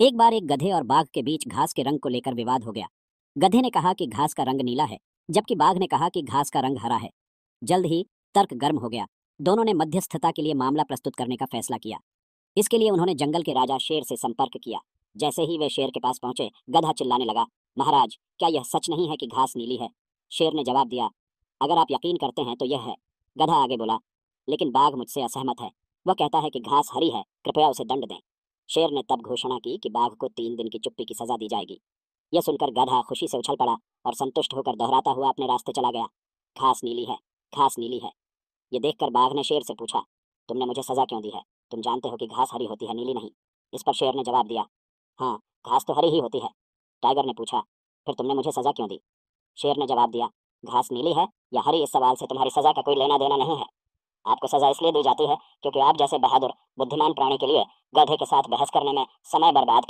एक बार एक गधे और बाघ के बीच घास के रंग को लेकर विवाद हो गया गधे ने कहा कि घास का रंग नीला है जबकि बाघ ने कहा कि घास का रंग हरा है जल्द ही तर्क गर्म हो गया दोनों ने मध्यस्थता के लिए मामला प्रस्तुत करने का फैसला किया इसके लिए उन्होंने जंगल के राजा शेर से संपर्क किया जैसे ही वे शेर के पास पहुंचे गधा चिल्लाने लगा महाराज क्या यह सच नहीं है कि घास नीली है शेर ने जवाब दिया अगर आप यकीन करते हैं तो यह है गधा आगे बोला लेकिन बाघ मुझसे असहमत है वह कहता है कि घास हरी है कृपया उसे दंड दें शेर ने तब घोषणा की कि बाघ को तीन दिन की चुप्पी की सजा दी जाएगी यह सुनकर गधा खुशी से उछल पड़ा और संतुष्ट होकर दोहराता हुआ अपने रास्ते चला गया घास नीली है घास नीली है ये देखकर बाघ ने शेर से पूछा तुमने मुझे सजा क्यों दी है तुम जानते हो कि घास हरी होती है नीली नहीं इस पर शेर ने जवाब दिया हाँ घास तो हरी ही होती है टाइगर ने पूछा फिर तुमने मुझे सजा क्यों दी शेर ने जवाब दिया घास नीली है या हरी इस सवाल से तुम्हारी सजा का कोई लेना देना नहीं है आपको सजा इसलिए दी जाती है क्योंकि आप जैसे बहादुर बुद्धिमान प्राणी के लिए गधे के साथ बहस करने में समय बर्बाद